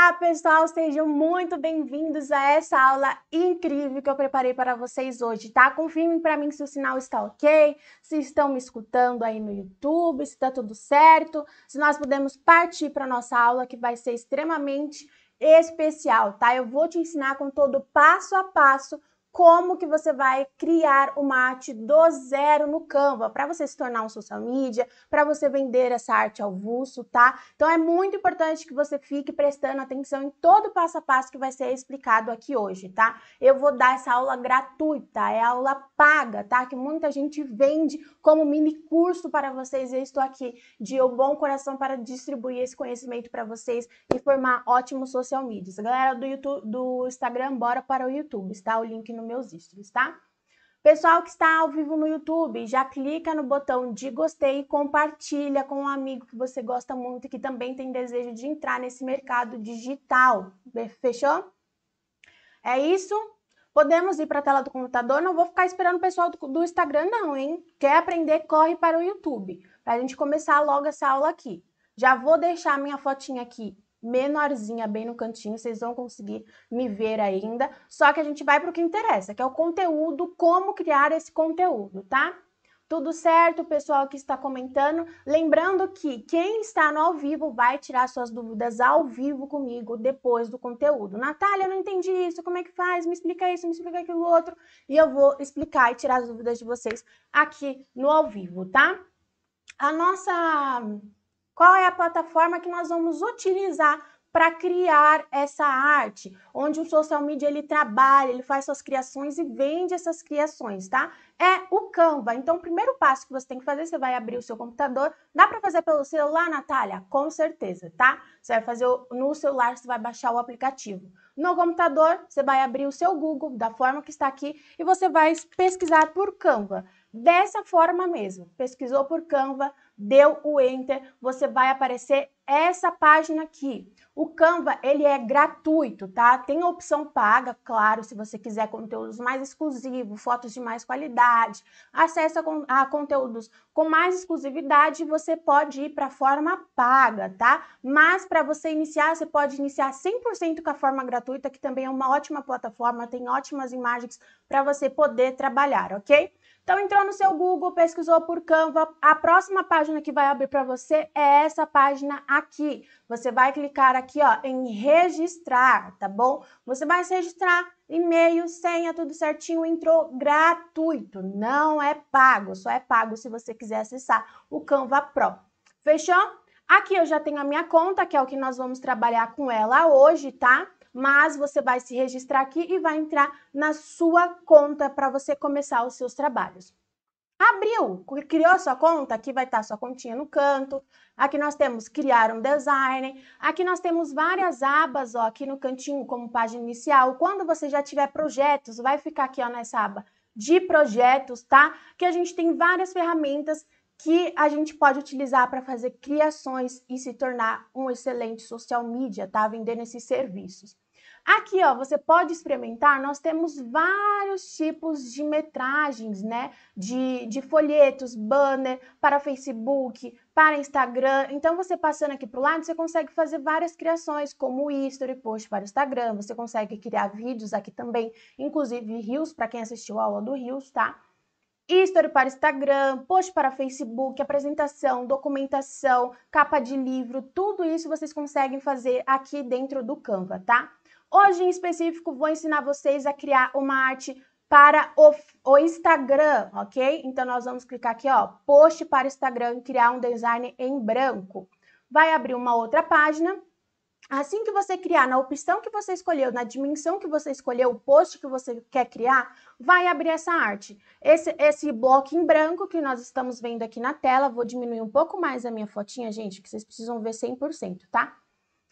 Olá, pessoal, sejam muito bem-vindos a essa aula incrível que eu preparei para vocês hoje, tá? Confirmem para mim se o sinal está ok, se estão me escutando aí no YouTube, se está tudo certo, se nós podemos partir para nossa aula que vai ser extremamente especial, tá? Eu vou te ensinar com todo passo a passo como que você vai criar uma arte do zero no Canva, para você se tornar um social media, para você vender essa arte ao vulso, tá? Então é muito importante que você fique prestando atenção em todo o passo a passo que vai ser explicado aqui hoje, tá? Eu vou dar essa aula gratuita, é aula paga, tá? Que muita gente vende como mini curso para vocês. Eu estou aqui de um bom coração para distribuir esse conhecimento para vocês e formar ótimos social medias. Galera do YouTube, do Instagram, bora para o YouTube, está O link nos meus stories, tá? Pessoal que está ao vivo no YouTube, já clica no botão de gostei e compartilha com um amigo que você gosta muito e que também tem desejo de entrar nesse mercado digital. Fechou? É isso? Podemos ir para a tela do computador? Não vou ficar esperando o pessoal do, do Instagram, não, hein? Quer aprender? Corre para o YouTube, para a gente começar logo essa aula aqui. Já vou deixar minha fotinha aqui menorzinha, bem no cantinho, vocês vão conseguir me ver ainda. Só que a gente vai para o que interessa, que é o conteúdo, como criar esse conteúdo, tá? Tudo certo, pessoal que está comentando? Lembrando que quem está no ao vivo vai tirar suas dúvidas ao vivo comigo depois do conteúdo. Natália, não entendi isso, como é que faz? Me explica isso, me explica aquilo outro. E eu vou explicar e tirar as dúvidas de vocês aqui no ao vivo, tá? A nossa qual é a plataforma que nós vamos utilizar para criar essa arte, onde o social media ele trabalha, ele faz suas criações e vende essas criações, tá? É o Canva. Então, o primeiro passo que você tem que fazer, você vai abrir o seu computador. Dá para fazer pelo celular, Natália? Com certeza, tá? Você vai fazer no celular, você vai baixar o aplicativo. No computador, você vai abrir o seu Google, da forma que está aqui, e você vai pesquisar por Canva dessa forma mesmo. Pesquisou por Canva, deu o enter, você vai aparecer essa página aqui. O Canva, ele é gratuito, tá? Tem a opção paga, claro, se você quiser conteúdos mais exclusivos, fotos de mais qualidade, acesso a, a conteúdos com mais exclusividade, você pode ir para a forma paga, tá? Mas para você iniciar, você pode iniciar 100% com a forma gratuita, que também é uma ótima plataforma, tem ótimas imagens para você poder trabalhar, ok? Então entrou no seu Google, pesquisou por Canva, a próxima página que vai abrir para você é essa página aqui. Você vai clicar aqui, ó, em registrar, tá bom? Você vai se registrar, e-mail, senha, tudo certinho, entrou gratuito, não é pago, só é pago se você quiser acessar o Canva Pro. Fechou? Aqui eu já tenho a minha conta, que é o que nós vamos trabalhar com ela hoje, tá? mas você vai se registrar aqui e vai entrar na sua conta para você começar os seus trabalhos. Abriu, criou sua conta, aqui vai estar tá sua continha no canto. Aqui nós temos criar um design. Aqui nós temos várias abas, ó, aqui no cantinho como página inicial. Quando você já tiver projetos, vai ficar aqui, ó, nessa aba de projetos, tá? Que a gente tem várias ferramentas que a gente pode utilizar para fazer criações e se tornar um excelente social media, tá? Vendendo esses serviços. Aqui, ó, você pode experimentar, nós temos vários tipos de metragens, né? De, de folhetos, banner para Facebook, para Instagram. Então, você passando aqui para o lado, você consegue fazer várias criações, como history, post para Instagram. Você consegue criar vídeos aqui também, inclusive rios, para quem assistiu a aula do rios, tá? History para Instagram, post para Facebook, apresentação, documentação, capa de livro, tudo isso vocês conseguem fazer aqui dentro do Canva, tá? Hoje em específico vou ensinar vocês a criar uma arte para o, o, Instagram, ok? Então nós vamos clicar aqui, ó, post para Instagram, criar um design em branco. Vai abrir uma outra página Assim que você criar na opção que você escolheu, na dimensão que você escolheu, o post que você quer criar, vai abrir essa arte. Esse, esse bloco em branco que nós estamos vendo aqui na tela, vou diminuir um pouco mais a minha fotinha, gente, que vocês precisam ver 100%, tá?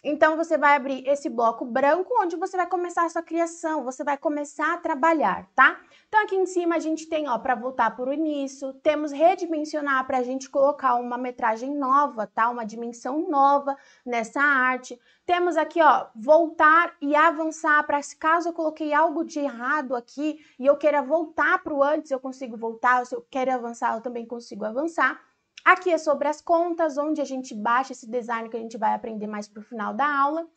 Então você vai abrir esse bloco branco onde você vai começar a sua criação, você vai começar a trabalhar, tá? Então aqui em cima a gente tem, ó, para voltar para o início, temos redimensionar para a gente colocar uma metragem nova, tá? Uma dimensão nova nessa arte. Temos aqui, ó, voltar e avançar para caso eu coloquei algo de errado aqui e eu queira voltar para o antes, eu consigo voltar, se eu quero avançar, eu também consigo avançar. Aqui é sobre as contas, onde a gente baixa esse design que a gente vai aprender mais para o final da aula.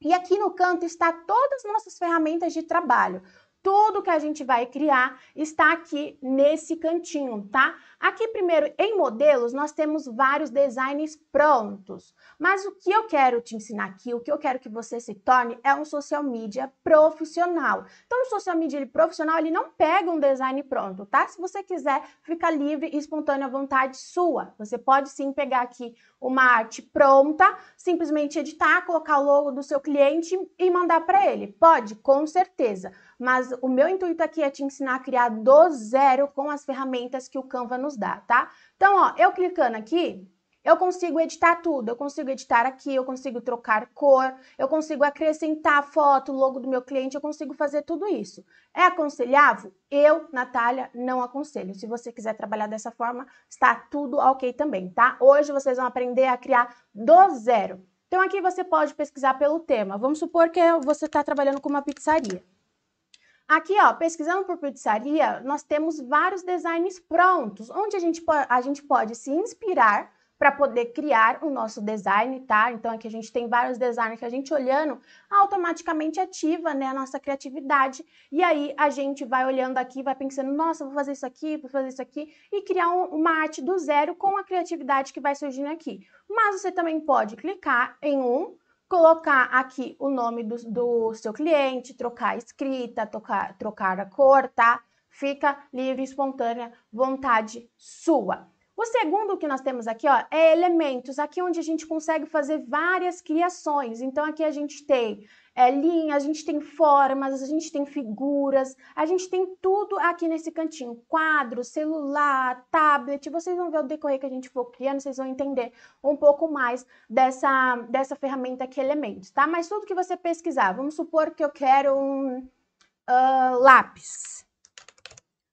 E aqui no canto está todas as nossas ferramentas de trabalho tudo que a gente vai criar está aqui nesse cantinho, tá? Aqui primeiro em modelos nós temos vários designs prontos, mas o que eu quero te ensinar aqui, o que eu quero que você se torne é um social media profissional. Então o social media ele, profissional ele não pega um design pronto, tá? Se você quiser, fica livre e espontânea vontade sua. Você pode sim pegar aqui uma arte pronta, simplesmente editar, colocar o logo do seu cliente e mandar para ele. Pode, com certeza mas o meu intuito aqui é te ensinar a criar do zero com as ferramentas que o Canva nos dá, tá? Então, ó, eu clicando aqui, eu consigo editar tudo, eu consigo editar aqui, eu consigo trocar cor, eu consigo acrescentar foto, logo do meu cliente, eu consigo fazer tudo isso. É aconselhável? Eu, Natália, não aconselho. Se você quiser trabalhar dessa forma, está tudo ok também, tá? Hoje vocês vão aprender a criar do zero. Então aqui você pode pesquisar pelo tema. Vamos supor que você está trabalhando com uma pizzaria. Aqui, ó, pesquisando por pizzaria, nós temos vários designs prontos, onde a gente, a gente pode se inspirar para poder criar o nosso design, tá? Então aqui a gente tem vários designs que a gente olhando automaticamente ativa, né, a nossa criatividade. E aí a gente vai olhando aqui, vai pensando, nossa, vou fazer isso aqui, vou fazer isso aqui e criar um, uma arte do zero com a criatividade que vai surgindo aqui. Mas você também pode clicar em um colocar aqui o nome do, do seu cliente, trocar a escrita, trocar, trocar a cor, tá? Fica livre, espontânea, vontade sua. O segundo que nós temos aqui, ó, é elementos. Aqui é onde a gente consegue fazer várias criações. Então, aqui a gente tem é, linha, a gente tem formas, a gente tem figuras, a gente tem tudo aqui nesse cantinho: quadro, celular, tablet. Vocês vão ver o decorrer que a gente for criando, vocês vão entender um pouco mais dessa, dessa ferramenta aqui, elementos, tá? Mas tudo que você pesquisar, vamos supor que eu quero um uh, lápis.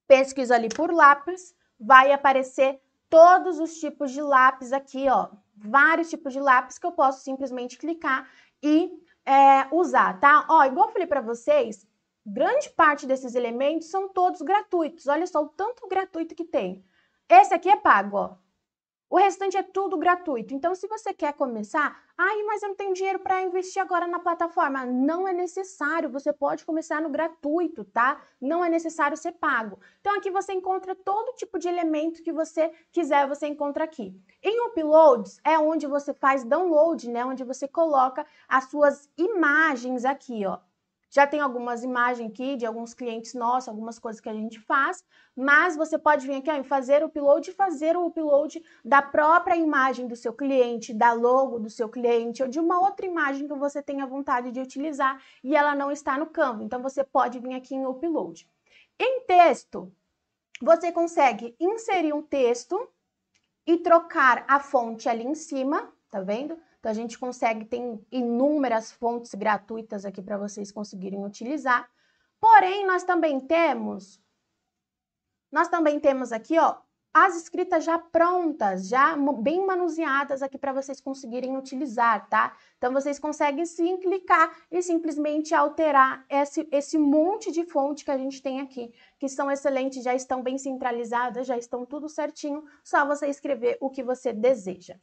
Pesquiso ali por lápis, vai aparecer todos os tipos de lápis aqui, ó. Vários tipos de lápis que eu posso simplesmente clicar e é, usar, tá? Ó, igual eu falei para vocês, grande parte desses elementos são todos gratuitos. Olha só o tanto gratuito que tem. Esse aqui é pago, ó. O restante é tudo gratuito. Então, se você quer começar, ai, mas eu não tenho dinheiro para investir agora na plataforma. Não é necessário, você pode começar no gratuito, tá? Não é necessário ser pago. Então, aqui você encontra todo tipo de elemento que você quiser, você encontra aqui. Em uploads é onde você faz download, né? Onde você coloca as suas imagens aqui, ó. Já tem algumas imagens aqui de alguns clientes nossos, algumas coisas que a gente faz, mas você pode vir aqui ó, em fazer o upload e fazer o upload da própria imagem do seu cliente, da logo do seu cliente ou de uma outra imagem que você tenha vontade de utilizar e ela não está no campo. Então você pode vir aqui em upload. Em texto, você consegue inserir um texto e trocar a fonte ali em cima, tá vendo? Então a gente consegue, tem inúmeras fontes gratuitas aqui para vocês conseguirem utilizar. Porém, nós também temos nós também temos aqui, ó, as escritas já prontas, já bem manuseadas aqui para vocês conseguirem utilizar, tá? Então vocês conseguem sim clicar e simplesmente alterar esse, esse monte de fonte que a gente tem aqui, que são excelentes, já estão bem centralizadas, já estão tudo certinho, só você escrever o que você deseja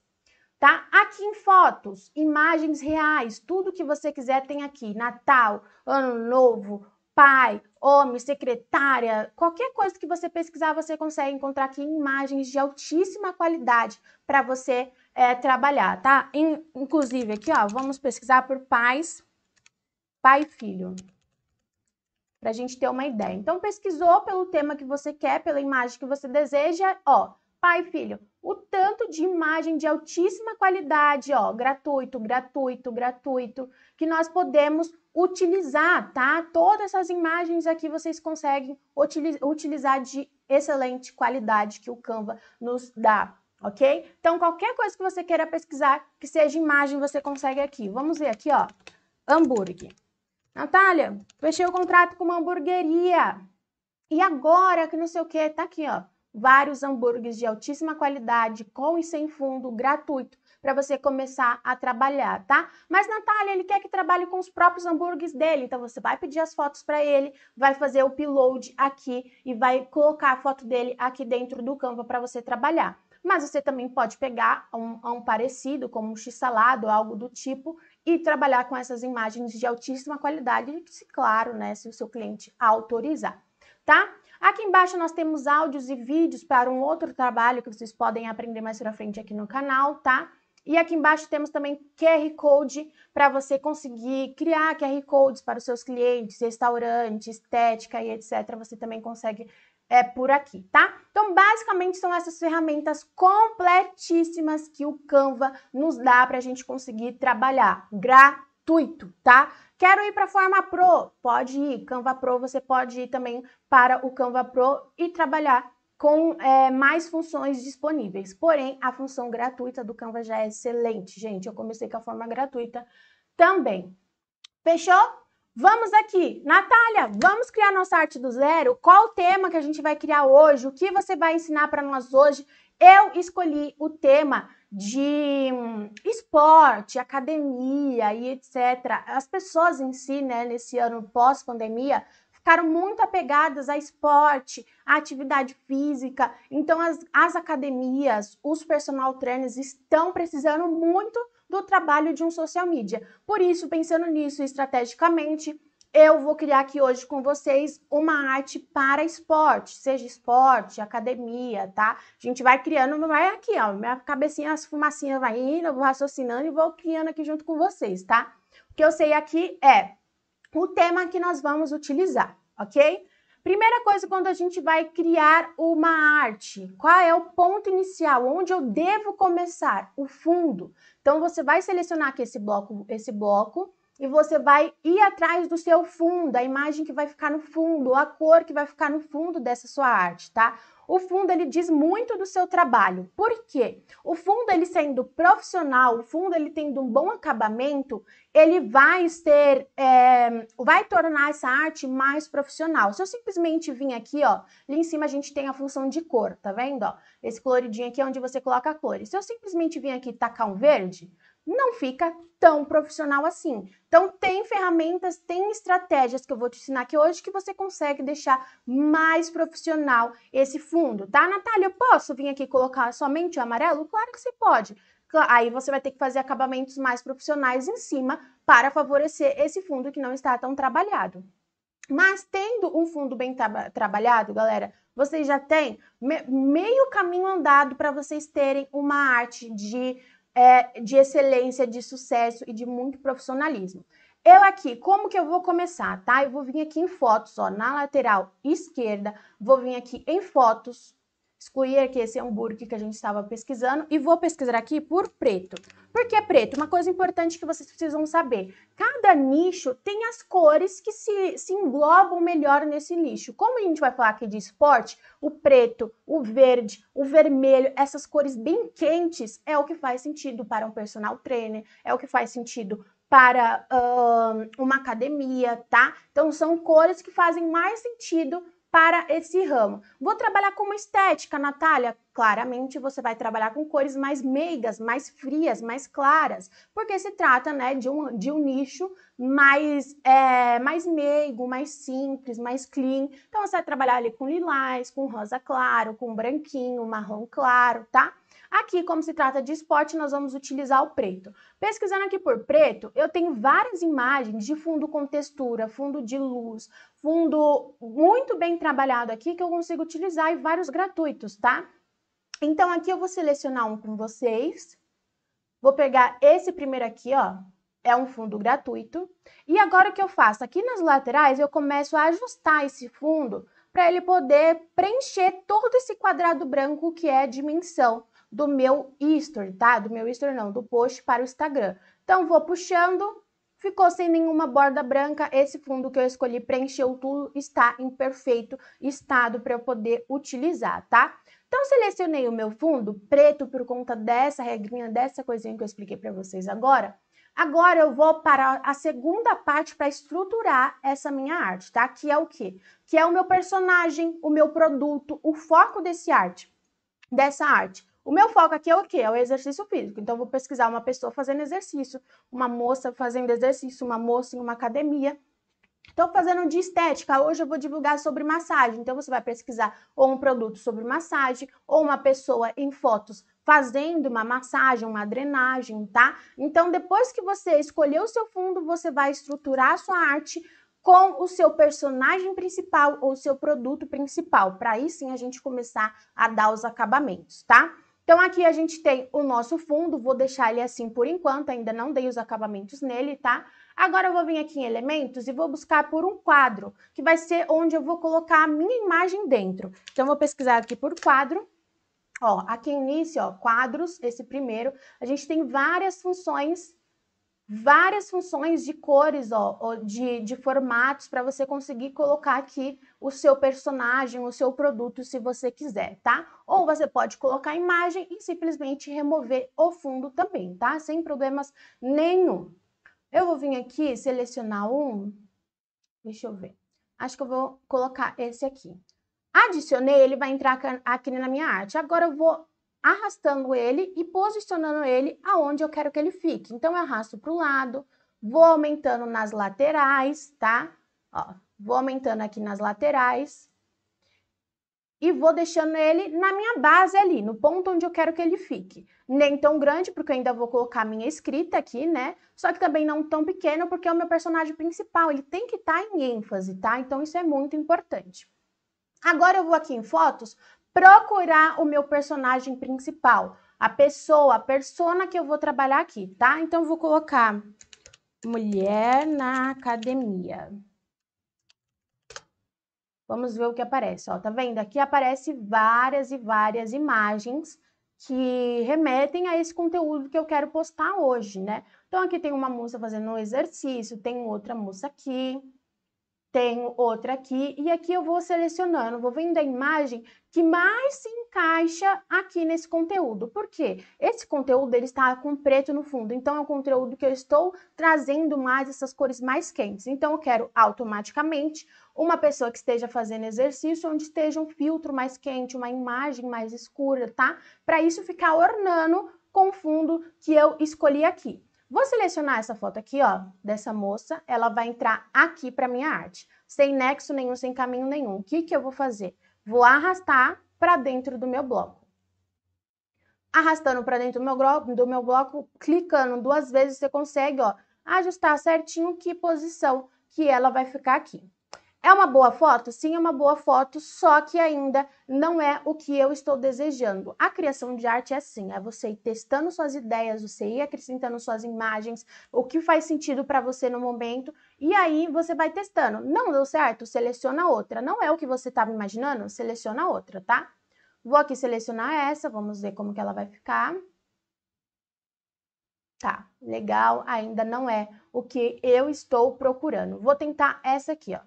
tá? Aqui em fotos, imagens reais, tudo que você quiser tem aqui. Natal, Ano Novo, pai, homem, secretária, qualquer coisa que você pesquisar, você consegue encontrar aqui imagens de altíssima qualidade para você é, trabalhar, tá? Inclusive aqui, ó, vamos pesquisar por pais, pai e filho para a gente ter uma ideia. Então, pesquisou pelo tema que você quer, pela imagem que você deseja, ó, pai e filho. O tanto de imagem de altíssima qualidade, ó, gratuito, gratuito, gratuito, que nós podemos utilizar, tá? Todas essas imagens aqui vocês conseguem utilizar de excelente qualidade que o Canva nos dá, ok? Então, qualquer coisa que você queira pesquisar, que seja imagem, você consegue aqui. Vamos ver aqui, ó, hambúrguer. Natália, fechei o contrato com uma hamburgueria. E agora, que não sei o que, tá aqui, ó vários hambúrgueres de altíssima qualidade, com e sem fundo, gratuito, para você começar a trabalhar, tá? Mas Natália, ele quer que trabalhe com os próprios hambúrgueres dele, então você vai pedir as fotos para ele, vai fazer o upload aqui e vai colocar a foto dele aqui dentro do Canva para você trabalhar. Mas você também pode pegar um, um parecido, como um x-salado, algo do tipo, e trabalhar com essas imagens de altíssima qualidade, se claro, né, se o seu cliente autorizar, tá? Aqui embaixo nós temos áudios e vídeos para um outro trabalho que vocês podem aprender mais para frente aqui no canal, tá? E aqui embaixo temos também QR Code para você conseguir criar QR Codes para os seus clientes, restaurante, estética e etc. Você também consegue é, por aqui, tá? Então, basicamente, são essas ferramentas completíssimas que o Canva nos dá para a gente conseguir trabalhar gratuito, tá? Quero ir para a forma Pro? Pode ir. Canva Pro, você pode ir também para o Canva Pro e trabalhar com é, mais funções disponíveis. Porém, a função gratuita do Canva já é excelente, gente. Eu comecei com a forma gratuita também. Fechou? Vamos aqui. Natália, vamos criar nossa arte do zero? Qual o tema que a gente vai criar hoje? O que você vai ensinar para nós hoje? Eu escolhi o tema de hum, esporte, academia e etc. As pessoas em si, né, nesse ano pós-pandemia, ficaram muito apegadas a esporte, à atividade física. Então, as, as academias, os personal trainers estão precisando muito do trabalho de um social media. Por isso, pensando nisso estrategicamente, eu vou criar aqui hoje com vocês uma arte para esporte, seja esporte, academia, tá? A gente vai criando, vai aqui, ó, minha cabecinha, as fumacinhas vai indo, eu vou raciocinando e vou criando aqui junto com vocês, tá? O que eu sei aqui é o tema que nós vamos utilizar, ok? Primeira coisa quando a gente vai criar uma arte, qual é o ponto inicial, onde eu devo começar? O fundo. Então você vai selecionar aqui esse bloco, esse bloco, e você vai ir atrás do seu fundo, a imagem que vai ficar no fundo, a cor que vai ficar no fundo dessa sua arte, tá? O fundo ele diz muito do seu trabalho. Por quê? O fundo ele sendo profissional, o fundo ele tendo um bom acabamento, ele vai ser, é, vai tornar essa arte mais profissional. Se eu simplesmente vim aqui, ó, ali em cima a gente tem a função de cor, tá vendo? Ó? Esse coloridinho aqui é onde você coloca a cor. se eu simplesmente vim aqui tacar um verde, não fica tão profissional assim. Então tem ferramentas, tem estratégias que eu vou te ensinar aqui hoje que você consegue deixar mais profissional esse fundo, tá, Natália? Eu posso vir aqui colocar somente o amarelo? Claro que você pode. Aí você vai ter que fazer acabamentos mais profissionais em cima para favorecer esse fundo que não está tão trabalhado. Mas tendo um fundo bem tra trabalhado, galera, vocês já têm me meio caminho andado para vocês terem uma arte de é, de excelência, de sucesso e de muito profissionalismo. Eu aqui, como que eu vou começar, tá? Eu vou vir aqui em fotos, ó, na lateral esquerda, vou vir aqui em fotos, excluir aqui esse hambúrguer que a gente estava pesquisando e vou pesquisar aqui por preto. Por que preto? Uma coisa importante que vocês precisam saber. Cada nicho tem as cores que se, se englobam melhor nesse nicho. Como a gente vai falar aqui de esporte, o preto, o verde, o vermelho, essas cores bem quentes é o que faz sentido para um personal trainer, é o que faz sentido para uh, uma academia, tá? Então são cores que fazem mais sentido para esse ramo. Vou trabalhar como estética, Natália? Claramente você vai trabalhar com cores mais meigas, mais frias, mais claras, porque se trata né, de, um, de um nicho mais, é, mais meigo, mais simples, mais clean. Então você vai trabalhar ali com lilás, com rosa claro, com branquinho, marrom claro, tá? Aqui, como se trata de esporte, nós vamos utilizar o preto. Pesquisando aqui por preto, eu tenho várias imagens de fundo com textura, fundo de luz, fundo muito bem trabalhado aqui que eu consigo utilizar e vários gratuitos, tá? Então aqui eu vou selecionar um com vocês. Vou pegar esse primeiro aqui, ó, é um fundo gratuito. E agora o que eu faço? Aqui nas laterais eu começo a ajustar esse fundo para ele poder preencher todo esse quadrado branco que é a dimensão do meu history, tá? Do meu history não, do post para o Instagram. Então, vou puxando, ficou sem nenhuma borda branca, esse fundo que eu escolhi preencheu tudo, está em perfeito estado para eu poder utilizar, tá? Então, selecionei o meu fundo preto por conta dessa regrinha, dessa coisinha que eu expliquei para vocês agora. Agora eu vou para a segunda parte para estruturar essa minha arte, tá? Que é o quê? Que é o meu personagem, o meu produto, o foco desse arte, dessa arte. O meu foco aqui é o quê? É o exercício físico. Então, vou pesquisar uma pessoa fazendo exercício, uma moça fazendo exercício, uma moça em uma academia. Estou fazendo de estética, hoje eu vou divulgar sobre massagem. Então, você vai pesquisar ou um produto sobre massagem, ou uma pessoa em fotos fazendo uma massagem, uma drenagem, tá? Então, depois que você escolher o seu fundo, você vai estruturar a sua arte com o seu personagem principal ou o seu produto principal, para aí sim a gente começar a dar os acabamentos, tá? Então aqui a gente tem o nosso fundo, vou deixar ele assim por enquanto, ainda não dei os acabamentos nele, tá? Agora eu vou vir aqui em elementos e vou buscar por um quadro, que vai ser onde eu vou colocar a minha imagem dentro. Então vou pesquisar aqui por quadro. Ó, aqui início, ó, quadros, esse primeiro, a gente tem várias funções várias funções de cores, ó, de, de formatos para você conseguir colocar aqui o seu personagem, o seu produto, se você quiser, tá? Ou você pode colocar a imagem e simplesmente remover o fundo também, tá? Sem problemas nenhum. Eu vou vir aqui selecionar um, deixa eu ver, acho que eu vou colocar esse aqui. Adicionei, ele vai entrar aqui na minha arte. Agora eu vou arrastando ele e posicionando ele aonde eu quero que ele fique. Então, eu arrasto para o lado, vou aumentando nas laterais, tá? Ó, vou aumentando aqui nas laterais e vou deixando ele na minha base ali, no ponto onde eu quero que ele fique. Nem tão grande, porque eu ainda vou colocar minha escrita aqui, né? Só que também não tão pequeno, porque é o meu personagem principal, ele tem que estar tá em ênfase, tá? Então, isso é muito importante. Agora eu vou aqui em fotos procurar o meu personagem principal, a pessoa, a persona que eu vou trabalhar aqui, tá? Então, vou colocar mulher na academia. Vamos ver o que aparece, ó. Tá vendo? Aqui aparece várias e várias imagens que remetem a esse conteúdo que eu quero postar hoje, né? Então, aqui tem uma moça fazendo um exercício, tem outra moça aqui, tenho outra aqui e aqui eu vou selecionando, vou vendo a imagem que mais se encaixa aqui nesse conteúdo. Por quê? Esse conteúdo ele está com preto no fundo, então é um conteúdo que eu estou trazendo mais essas cores mais quentes. Então eu quero automaticamente uma pessoa que esteja fazendo exercício onde esteja um filtro mais quente, uma imagem mais escura, tá? Para isso ficar ornando com o fundo que eu escolhi aqui. Vou selecionar essa foto aqui, ó, dessa moça. Ela vai entrar aqui para minha arte, sem nexo nenhum, sem caminho nenhum. O que, que eu vou fazer? Vou arrastar para dentro do meu bloco. Arrastando para dentro do meu, bloco, do meu bloco, clicando duas vezes, você consegue, ó, ajustar certinho que posição que ela vai ficar aqui. É uma boa foto? Sim, é uma boa foto, só que ainda não é o que eu estou desejando. A criação de arte é assim, é você ir testando suas ideias, você ir acrescentando suas imagens, o que faz sentido para você no momento, e aí você vai testando. Não deu certo? Seleciona outra. Não é o que você estava imaginando? Seleciona outra, tá? Vou aqui selecionar essa, vamos ver como que ela vai ficar. Tá, legal, ainda não é o que eu estou procurando. Vou tentar essa aqui, ó.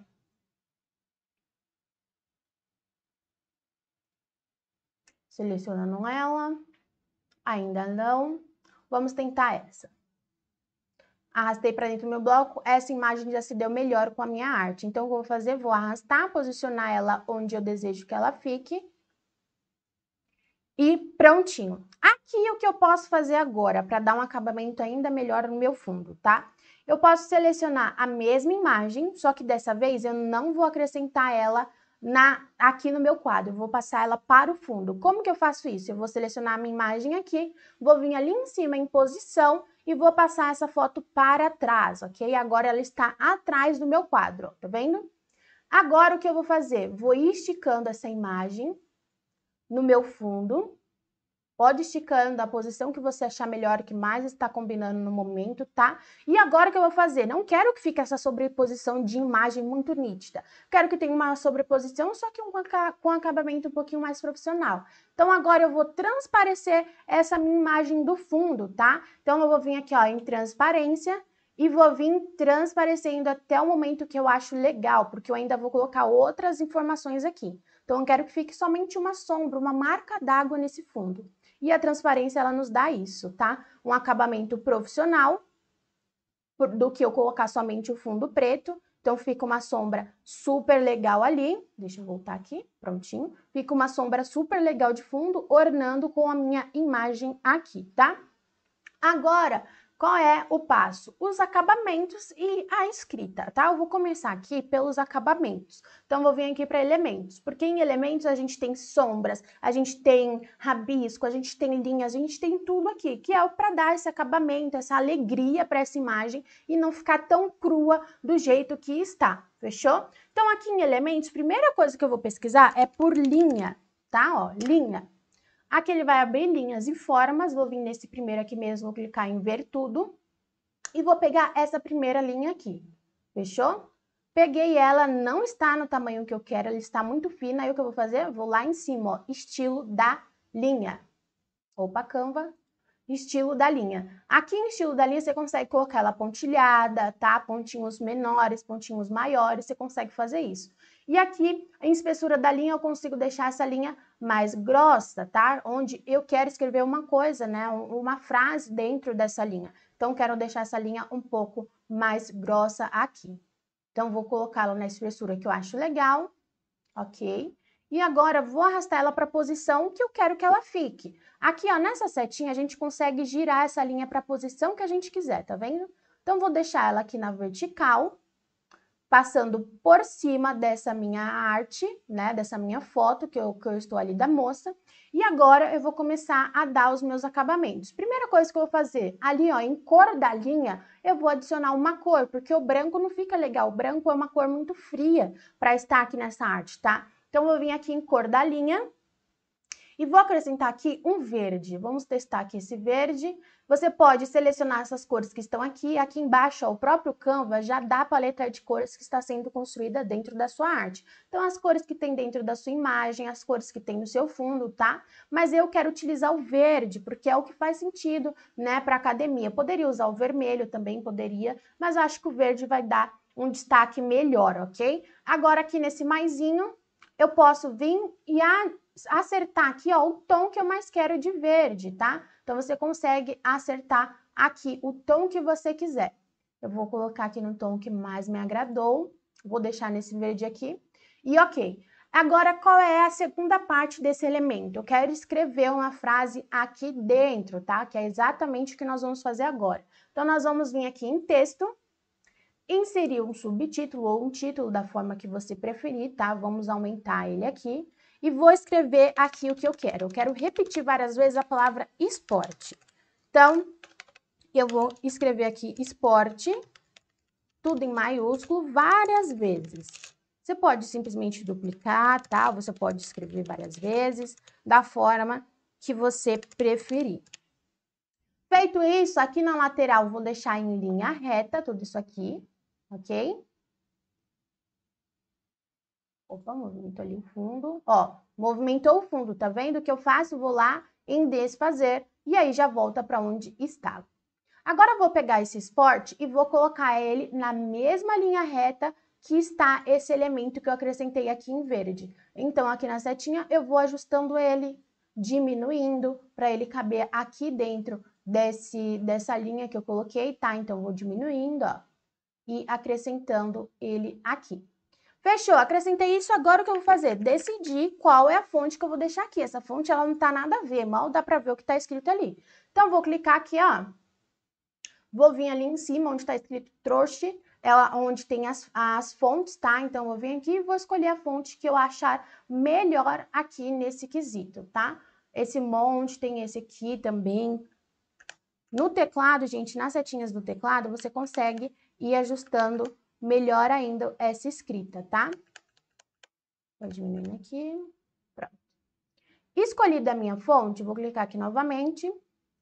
Selecionando ela. Ainda não. Vamos tentar essa. Arrastei para dentro do meu bloco. Essa imagem já se deu melhor com a minha arte. Então, o que eu vou fazer? Vou arrastar, posicionar ela onde eu desejo que ela fique. E prontinho. Aqui o que eu posso fazer agora para dar um acabamento ainda melhor no meu fundo, tá? Eu posso selecionar a mesma imagem, só que dessa vez eu não vou acrescentar ela na, aqui no meu quadro. Eu vou passar ela para o fundo. Como que eu faço isso? Eu vou selecionar a minha imagem aqui, vou vir ali em cima em posição e vou passar essa foto para trás, ok? Agora ela está atrás do meu quadro, tá vendo? Agora o que eu vou fazer? Vou esticando essa imagem no meu fundo Pode esticando a posição que você achar melhor, que mais está combinando no momento, tá? E agora o que eu vou fazer? Não quero que fique essa sobreposição de imagem muito nítida. Quero que tenha uma sobreposição, só que um, com acabamento um pouquinho mais profissional. Então agora eu vou transparecer essa minha imagem do fundo, tá? Então eu vou vir aqui, ó, em transparência e vou vir transparecendo até o momento que eu acho legal, porque eu ainda vou colocar outras informações aqui. Então eu quero que fique somente uma sombra, uma marca d'água nesse fundo. E a transparência ela nos dá isso, tá? Um acabamento profissional do que eu colocar somente o fundo preto. Então fica uma sombra super legal ali. Deixa eu voltar aqui, prontinho. Fica uma sombra super legal de fundo, ornando com a minha imagem aqui, tá? Agora, qual é o passo? Os acabamentos e a escrita, tá? Eu vou começar aqui pelos acabamentos. Então, vou vir aqui para elementos, porque em elementos a gente tem sombras, a gente tem rabisco, a gente tem linha, a gente tem tudo aqui, que é para dar esse acabamento, essa alegria para essa imagem e não ficar tão crua do jeito que está, fechou? Então, aqui em elementos, primeira coisa que eu vou pesquisar é por linha, tá? Ó, linha. Aqui ele vai abrir linhas e formas, vou vir nesse primeiro aqui mesmo, vou clicar em ver tudo. E vou pegar essa primeira linha aqui, fechou? Peguei ela, não está no tamanho que eu quero, ela está muito fina. Aí o que eu vou fazer? Vou lá em cima, ó, estilo da linha. Opa, Canva, estilo da linha. Aqui em estilo da linha você consegue colocar ela pontilhada, tá? Pontinhos menores, pontinhos maiores, você consegue fazer isso. E aqui, em espessura da linha, eu consigo deixar essa linha mais grossa, tá? Onde eu quero escrever uma coisa, né? Uma frase dentro dessa linha. Então, quero deixar essa linha um pouco mais grossa aqui. Então, vou colocá-la na espessura que eu acho legal, ok? E agora, vou arrastar ela para a posição que eu quero que ela fique. Aqui, ó, nessa setinha, a gente consegue girar essa linha para a posição que a gente quiser, tá vendo? Então, vou deixar ela aqui na vertical, passando por cima dessa minha arte, né, dessa minha foto que eu, que eu estou ali da moça. E agora eu vou começar a dar os meus acabamentos. Primeira coisa que eu vou fazer, ali ó, em cor da linha, eu vou adicionar uma cor, porque o branco não fica legal. O branco é uma cor muito fria para estar aqui nessa arte, tá? Então eu vim aqui em cor da linha, e vou acrescentar aqui um verde. Vamos testar aqui esse verde. Você pode selecionar essas cores que estão aqui. Aqui embaixo, ó, o próprio Canva já dá a paleta de cores que está sendo construída dentro da sua arte. Então, as cores que tem dentro da sua imagem, as cores que tem no seu fundo, tá? Mas eu quero utilizar o verde, porque é o que faz sentido, né, para academia. Poderia usar o vermelho também, poderia, mas acho que o verde vai dar um destaque melhor, ok? Agora, aqui nesse maisinho, eu posso vir e acertar aqui ó, o tom que eu mais quero de verde, tá? Então você consegue acertar aqui o tom que você quiser. Eu vou colocar aqui no tom que mais me agradou, vou deixar nesse verde aqui. E ok, agora qual é a segunda parte desse elemento? Eu quero escrever uma frase aqui dentro, tá? Que é exatamente o que nós vamos fazer agora. Então nós vamos vir aqui em texto, inserir um subtítulo ou um título da forma que você preferir, tá? Vamos aumentar ele aqui e vou escrever aqui o que eu quero. Eu quero repetir várias vezes a palavra esporte. Então, eu vou escrever aqui esporte, tudo em maiúsculo, várias vezes. Você pode simplesmente duplicar, tá? Você pode escrever várias vezes, da forma que você preferir. Feito isso, aqui na lateral vou deixar em linha reta tudo isso aqui, ok? Opa, movimento ali o fundo. Ó, movimentou o fundo, tá vendo? O que eu faço? Vou lá em desfazer e aí já volta para onde estava. Agora vou pegar esse esporte e vou colocar ele na mesma linha reta que está esse elemento que eu acrescentei aqui em verde. Então, aqui na setinha, eu vou ajustando ele, diminuindo, para ele caber aqui dentro desse, dessa linha que eu coloquei, tá? Então, vou diminuindo, ó, e acrescentando ele aqui. Fechou, acrescentei isso, agora o que eu vou fazer? Decidir qual é a fonte que eu vou deixar aqui. Essa fonte, ela não tá nada a ver, mal dá pra ver o que tá escrito ali. Então, vou clicar aqui, ó. Vou vir ali em cima, onde tá escrito trouxe, ela, é onde tem as, as fontes, tá? Então, vou vir aqui e vou escolher a fonte que eu achar melhor aqui nesse quesito, tá? Esse monte, tem esse aqui também. No teclado, gente, nas setinhas do teclado, você consegue ir ajustando melhor ainda essa escrita, tá? Vou diminuindo aqui. Pronto. Escolhi da minha fonte, vou clicar aqui novamente.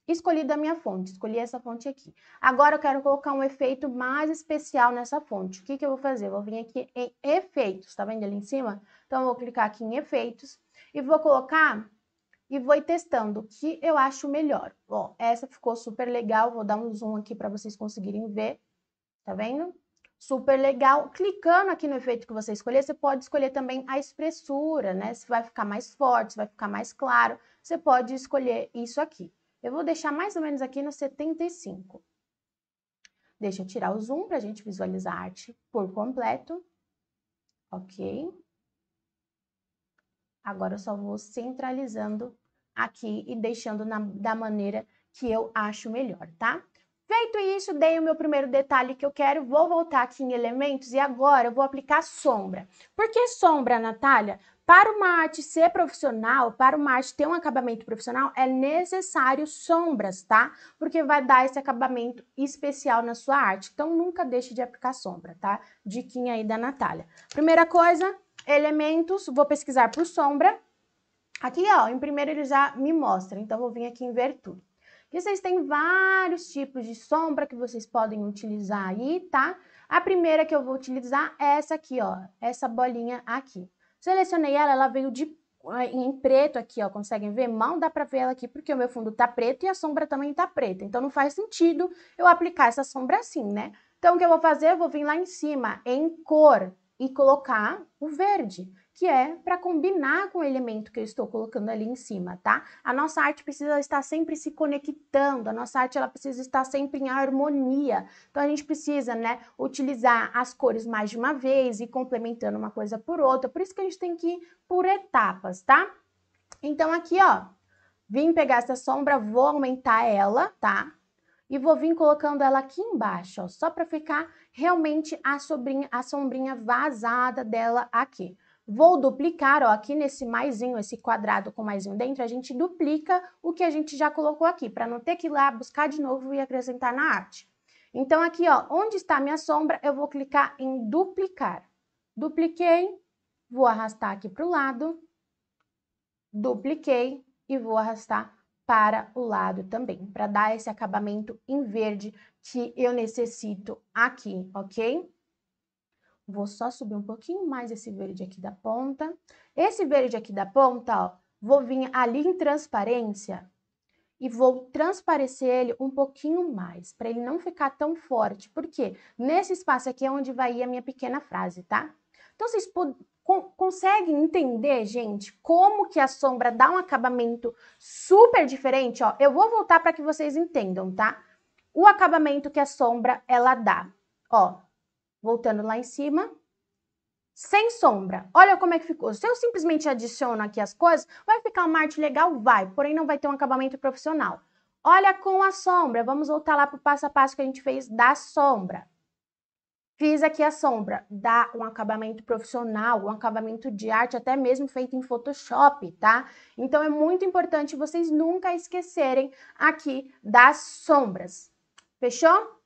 Escolhi da minha fonte, escolhi essa fonte aqui. Agora eu quero colocar um efeito mais especial nessa fonte. O que, que eu vou fazer? Eu vou vir aqui em efeitos, tá vendo ali em cima? Então eu vou clicar aqui em efeitos e vou colocar e vou testando o que eu acho melhor. Ó, essa ficou super legal, vou dar um zoom aqui para vocês conseguirem ver, tá vendo? super legal. Clicando aqui no efeito que você escolher, você pode escolher também a espessura, né? Se vai ficar mais forte, se vai ficar mais claro, você pode escolher isso aqui. Eu vou deixar mais ou menos aqui no 75. Deixa eu tirar o zoom para a gente visualizar a arte por completo. Ok. Agora eu só vou centralizando aqui e deixando na, da maneira que eu acho melhor, tá? Feito isso, dei o meu primeiro detalhe que eu quero, vou voltar aqui em elementos e agora eu vou aplicar sombra. Por que sombra, Natália? Para uma arte ser profissional, para uma arte ter um acabamento profissional, é necessário sombras, tá? Porque vai dar esse acabamento especial na sua arte. Então, nunca deixe de aplicar sombra, tá? Diquinha aí da Natália. Primeira coisa, elementos, vou pesquisar por sombra. Aqui, ó, em primeiro ele já me mostra, então vou vir aqui em ver tudo que vocês têm vários tipos de sombra que vocês podem utilizar aí, tá? A primeira que eu vou utilizar é essa aqui, ó, essa bolinha aqui. Selecionei ela, ela veio de eh, em preto aqui, ó, conseguem ver? Mal dá pra ver ela aqui, porque o meu fundo tá preto e a sombra também tá preta. Então, não faz sentido eu aplicar essa sombra assim, né? Então, o que eu vou fazer? Eu vou vir lá em cima, em cor, e colocar o verde que é para combinar com o elemento que eu estou colocando ali em cima, tá? A nossa arte precisa estar sempre se conectando, a nossa arte ela precisa estar sempre em harmonia. Então a gente precisa, né, utilizar as cores mais de uma vez e complementando uma coisa por outra. Por isso que a gente tem que ir por etapas, tá? Então aqui, ó, vim pegar essa sombra, vou aumentar ela, tá? e vou vir colocando ela aqui embaixo, ó, só para ficar realmente a, a sombrinha vazada dela aqui. Vou duplicar, ó, aqui nesse maisinho, esse quadrado com maisinho dentro, a gente duplica o que a gente já colocou aqui, para não ter que ir lá buscar de novo e acrescentar na arte. Então aqui, ó, onde está minha sombra, eu vou clicar em duplicar. Dupliquei, vou arrastar aqui para o lado, dupliquei e vou arrastar para o lado também, para dar esse acabamento em verde que eu necessito aqui, ok? Vou só subir um pouquinho mais esse verde aqui da ponta. Esse verde aqui da ponta, ó, vou vir ali em transparência e vou transparecer ele um pouquinho mais, para ele não ficar tão forte. porque Nesse espaço aqui é onde vai ir a minha pequena frase, tá? Então, vocês conseguem entender, gente, como que a sombra dá um acabamento super diferente? Ó, eu vou voltar para que vocês entendam, tá? O acabamento que a sombra, ela dá. Ó, Voltando lá em cima, sem sombra. Olha como é que ficou. Se eu simplesmente adiciono aqui as coisas, vai ficar uma arte legal? Vai, porém não vai ter um acabamento profissional. Olha com a sombra, vamos voltar lá para o passo a passo que a gente fez da sombra. Fiz aqui a sombra, dá um acabamento profissional, um acabamento de arte, até mesmo feito em Photoshop, tá? Então é muito importante vocês nunca esquecerem aqui das sombras. Fechou?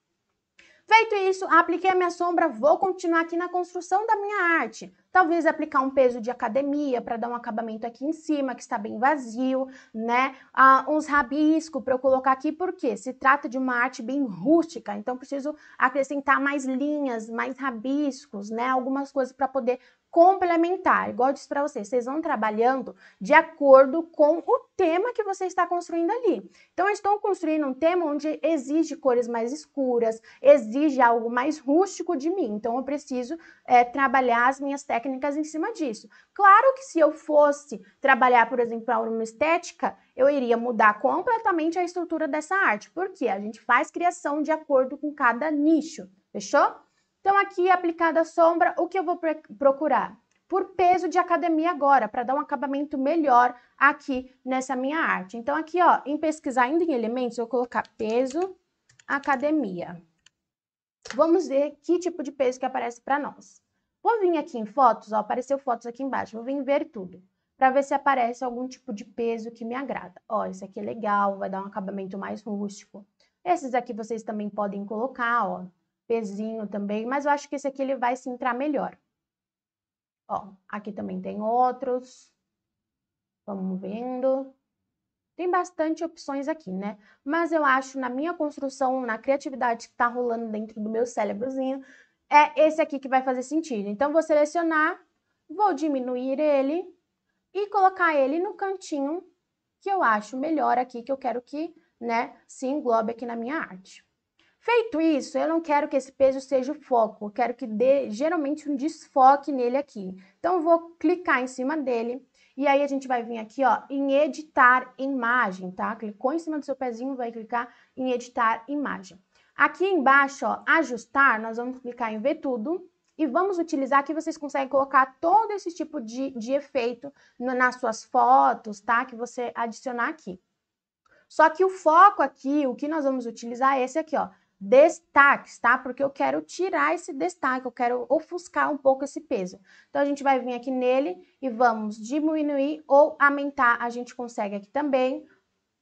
Feito isso, apliquei a minha sombra, vou continuar aqui na construção da minha arte. Talvez aplicar um peso de academia para dar um acabamento aqui em cima, que está bem vazio, né? Ah, uns rabisco para eu colocar aqui, porque se trata de uma arte bem rústica, então preciso acrescentar mais linhas, mais rabiscos, né? Algumas coisas para poder complementar. Igual eu disse para vocês, vocês vão trabalhando de acordo com o tema que você está construindo ali. Então, eu estou construindo um tema onde exige cores mais escuras, exige algo mais rústico de mim. Então, eu preciso é, trabalhar as minhas técnicas em cima disso. Claro que se eu fosse trabalhar, por exemplo, uma estética, eu iria mudar completamente a estrutura dessa arte, porque a gente faz criação de acordo com cada nicho. Fechou? Então, aqui aplicada a sombra, o que eu vou procurar? Por peso de academia agora, para dar um acabamento melhor aqui nessa minha arte. Então, aqui, ó, em pesquisar ainda em elementos, eu vou colocar peso, academia. Vamos ver que tipo de peso que aparece para nós. Vou vir aqui em fotos, ó, apareceu fotos aqui embaixo, vou vir ver tudo, para ver se aparece algum tipo de peso que me agrada. Ó, esse aqui é legal, vai dar um acabamento mais rústico. Esses aqui vocês também podem colocar, ó, pezinho também, mas eu acho que esse aqui ele vai se entrar melhor. Ó, aqui também tem outros. Vamos vendo. Tem bastante opções aqui, né? Mas eu acho, na minha construção, na criatividade que tá rolando dentro do meu cérebrozinho, é esse aqui que vai fazer sentido. Então, vou selecionar, vou diminuir ele e colocar ele no cantinho que eu acho melhor aqui, que eu quero que, né, se englobe aqui na minha arte. Feito isso, eu não quero que esse peso seja o foco, eu quero que dê geralmente um desfoque nele aqui. Então, eu vou clicar em cima dele e aí a gente vai vir aqui, ó, em editar imagem, tá? Clicou em cima do seu pezinho, vai clicar em editar imagem. Aqui embaixo, ó, ajustar, nós vamos clicar em ver tudo e vamos utilizar que vocês conseguem colocar todo esse tipo de, de efeito no, nas suas fotos, tá? Que você adicionar aqui. Só que o foco aqui, o que nós vamos utilizar é esse aqui, ó, destaques, tá? Porque eu quero tirar esse destaque, eu quero ofuscar um pouco esse peso. Então, a gente vai vir aqui nele e vamos diminuir ou aumentar. A gente consegue aqui também.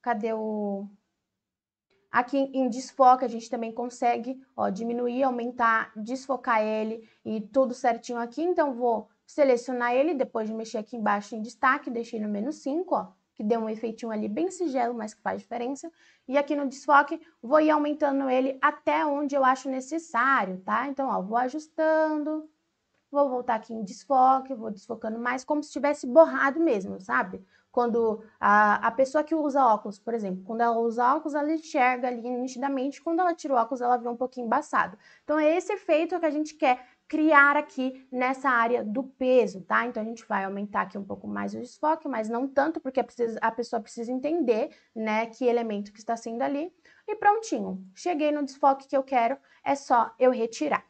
Cadê o... Aqui em desfoque, a gente também consegue, ó, diminuir, aumentar, desfocar ele e tudo certinho aqui. Então, vou selecionar ele, depois de mexer aqui embaixo em destaque, deixei no menos 5, ó que deu um efeitinho ali bem sigelo, mas que faz diferença. E aqui no desfoque, vou ir aumentando ele até onde eu acho necessário, tá? Então, ó, vou ajustando, vou voltar aqui em desfoque, vou desfocando mais, como se tivesse borrado mesmo, sabe? Quando a, a pessoa que usa óculos, por exemplo, quando ela usa óculos, ela enxerga ali nitidamente, quando ela tira o óculos, ela vê um pouquinho embaçado. Então, é esse efeito que a gente quer criar aqui nessa área do peso, tá? Então a gente vai aumentar aqui um pouco mais o desfoque, mas não tanto, porque é a, pessoa precisa entender, né, que elemento que está sendo ali. E prontinho, cheguei no desfoque que eu quero, é só eu retirar.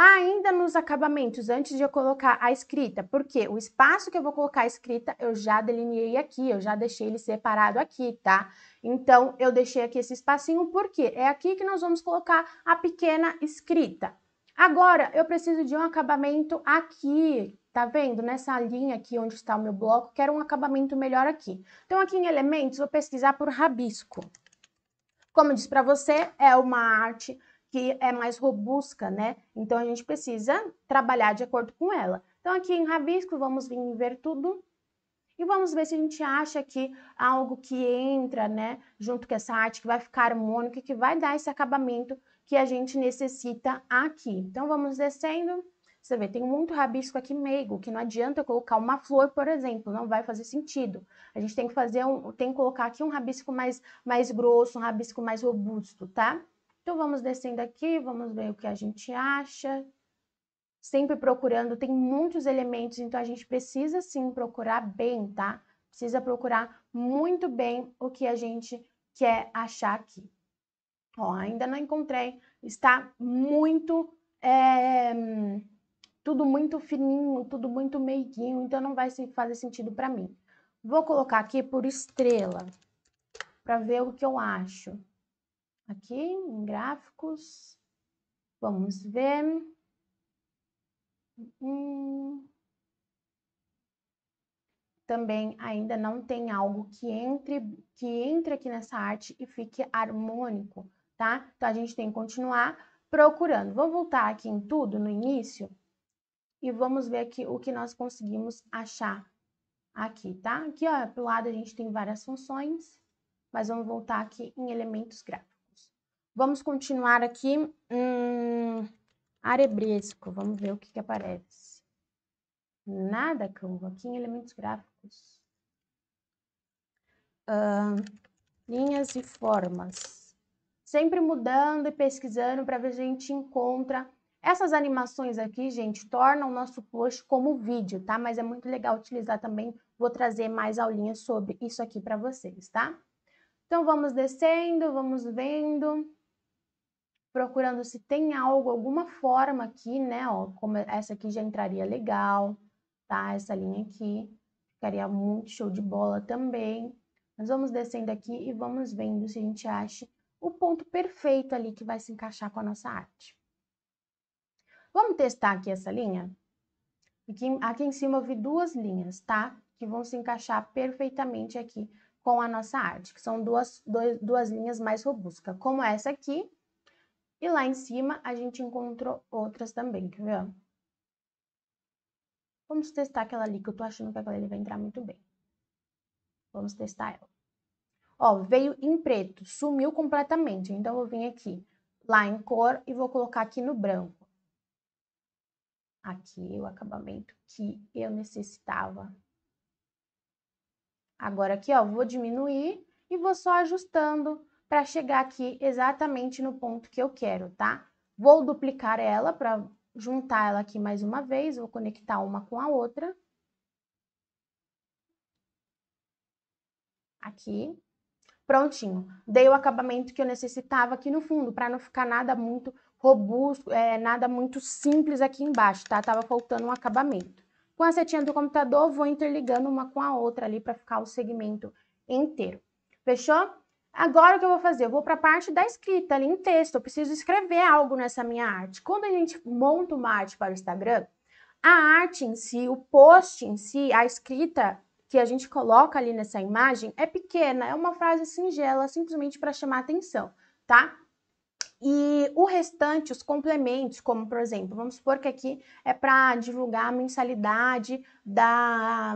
Ainda nos acabamentos, antes de eu colocar a escrita, porque o espaço que eu vou colocar a escrita eu já delineei aqui, eu já deixei ele separado aqui, tá? Então eu deixei aqui esse espacinho porque é aqui que nós vamos colocar a pequena escrita. Agora, eu preciso de um acabamento aqui, tá vendo? Nessa linha aqui onde está o meu bloco, quero um acabamento melhor aqui. Então, aqui em elementos, vou pesquisar por rabisco. Como eu disse para você, é uma arte que é mais robusta, né? Então, a gente precisa trabalhar de acordo com ela. Então, aqui em rabisco, vamos vir ver tudo. E vamos ver se a gente acha aqui algo que entra, né, junto com essa arte, que vai ficar harmônica, que vai dar esse acabamento que a gente necessita aqui. Então, vamos descendo. Você vê, tem muito rabisco aqui meigo, que não adianta eu colocar uma flor, por exemplo, não vai fazer sentido. A gente tem que fazer um, tem que colocar aqui um rabisco mais, mais grosso, um rabisco mais robusto, tá? Então, vamos descendo aqui, vamos ver o que a gente acha. Sempre procurando, tem muitos elementos, então a gente precisa sim procurar bem, tá? Precisa procurar muito bem o que a gente quer achar aqui. Ó, ainda não encontrei. Está muito. É, tudo muito fininho, tudo muito meiguinho, então não vai fazer sentido para mim. Vou colocar aqui por estrela, para ver o que eu acho. Aqui em gráficos, vamos ver. Hum. Também ainda não tem algo que entre, que entre aqui nessa arte e fique harmônico tá? Então, a gente tem que continuar procurando. Vamos voltar aqui em tudo, no início, e vamos ver aqui o que nós conseguimos achar aqui, tá? Aqui, ó, pro lado a gente tem várias funções, mas vamos voltar aqui em elementos gráficos. Vamos continuar aqui, hum, arebresco, vamos ver o que que aparece. Nada, Canva, aqui em elementos gráficos. Uh, linhas e formas sempre mudando e pesquisando para ver se a gente encontra. Essas animações aqui, gente, tornam o nosso post como vídeo, tá? Mas é muito legal utilizar também. Vou trazer mais aulinhas sobre isso aqui para vocês, tá? Então vamos descendo, vamos vendo, procurando se tem algo, alguma forma aqui, né? Ó, como essa aqui já entraria legal, tá? Essa linha aqui ficaria muito show de bola também. Mas vamos descendo aqui e vamos vendo se a gente acha o ponto perfeito ali que vai se encaixar com a nossa arte. Vamos testar aqui essa linha? Aqui, aqui em cima eu vi duas linhas, tá? Que vão se encaixar perfeitamente aqui com a nossa arte, que são duas, dois, duas linhas mais robustas, como essa aqui. E lá em cima a gente encontrou outras também, quer ver? Vamos testar aquela ali, que eu tô achando que aquela ali vai entrar muito bem. Vamos testar ela. Ó, veio em preto, sumiu completamente. Então, eu vou vir aqui, lá em cor, e vou colocar aqui no branco. Aqui o acabamento que eu necessitava. Agora aqui, ó, vou diminuir e vou só ajustando para chegar aqui exatamente no ponto que eu quero, tá? Vou duplicar ela para juntar ela aqui mais uma vez, vou conectar uma com a outra. Aqui prontinho. Dei o acabamento que eu necessitava aqui no fundo, para não ficar nada muito robusto, é, nada muito simples aqui embaixo, tá? Tava faltando um acabamento. Com a setinha do computador, vou interligando uma com a outra ali para ficar o segmento inteiro. Fechou? Agora o que eu vou fazer? Eu vou para a parte da escrita, ali em texto. Eu preciso escrever algo nessa minha arte. Quando a gente monta uma arte para o Instagram, a arte em si, o post em si, a escrita que a gente coloca ali nessa imagem é pequena, é uma frase singela, simplesmente para chamar atenção, tá? E o restante, os complementos, como por exemplo, vamos supor que aqui é para divulgar a mensalidade da,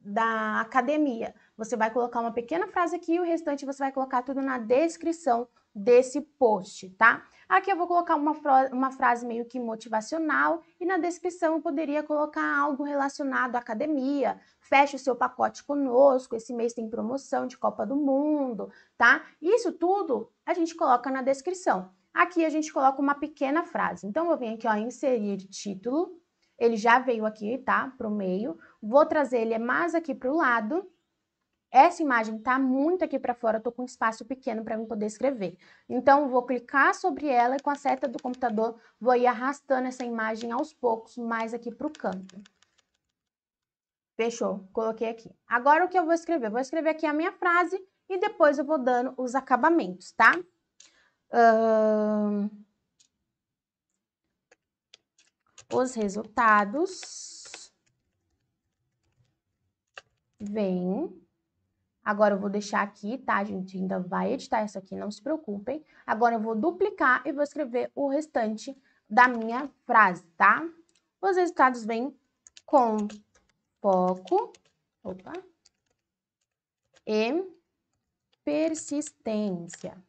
da academia. Você vai colocar uma pequena frase aqui e o restante você vai colocar tudo na descrição desse post, tá? Aqui eu vou colocar uma, uma frase meio que motivacional e na descrição eu poderia colocar algo relacionado à academia, feche o seu pacote conosco, esse mês tem promoção de Copa do Mundo, tá? Isso tudo a gente coloca na descrição. Aqui a gente coloca uma pequena frase. Então eu venho aqui, ó, inserir título. Ele já veio aqui, tá? Pro meio. Vou trazer ele mais aqui pro lado. Essa imagem tá muito aqui para fora, eu tô com um espaço pequeno para eu poder escrever. Então vou clicar sobre ela e com a seta do computador vou ir arrastando essa imagem aos poucos mais aqui pro canto. Fechou, coloquei aqui. Agora o que eu vou escrever? Vou escrever aqui a minha frase e depois eu vou dando os acabamentos, tá? Os resultados vêm Agora eu vou deixar aqui, tá? A gente ainda vai editar isso aqui, não se preocupem. Agora eu vou duplicar e vou escrever o restante da minha frase, tá? Os resultados vêm com foco, opa, e persistência.